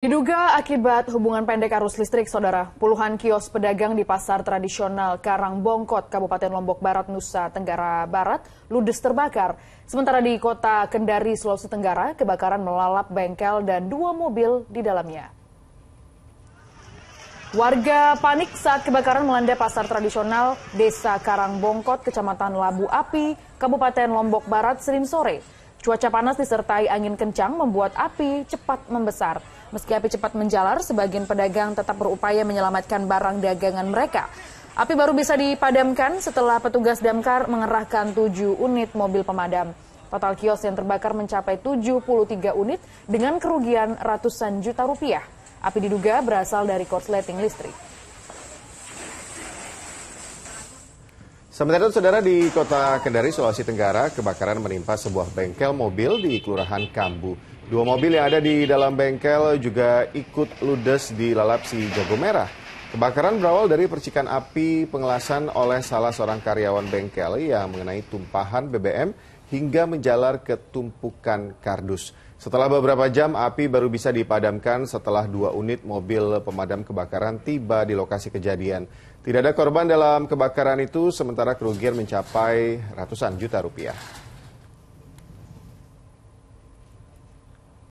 Diduga akibat hubungan pendek arus listrik, saudara, puluhan kios pedagang di pasar tradisional Karang Bongkot, Kabupaten Lombok Barat, Nusa Tenggara Barat, ludes terbakar. Sementara di kota Kendari, Sulawesi Tenggara, kebakaran melalap bengkel dan dua mobil di dalamnya. Warga panik saat kebakaran melanda pasar tradisional Desa Karang Bongkot, Kecamatan Labu Api, Kabupaten Lombok Barat, Senin sore. Cuaca panas disertai angin kencang membuat api cepat membesar. Meski api cepat menjalar, sebagian pedagang tetap berupaya menyelamatkan barang dagangan mereka. Api baru bisa dipadamkan setelah petugas damkar mengerahkan tujuh unit mobil pemadam. Total kios yang terbakar mencapai 73 unit dengan kerugian ratusan juta rupiah. Api diduga berasal dari korsleting listrik. Sementara itu, saudara di kota Kendari, Sulawesi Tenggara, kebakaran menimpa sebuah bengkel mobil di Kelurahan Kambu. Dua mobil yang ada di dalam bengkel juga ikut ludes di lalap si jago merah. Kebakaran berawal dari percikan api pengelasan oleh salah seorang karyawan bengkel yang mengenai tumpahan BBM hingga menjalar ke tumpukan kardus. Setelah beberapa jam, api baru bisa dipadamkan setelah dua unit mobil pemadam kebakaran tiba di lokasi kejadian. Tidak ada korban dalam kebakaran itu, sementara kerugian mencapai ratusan juta rupiah.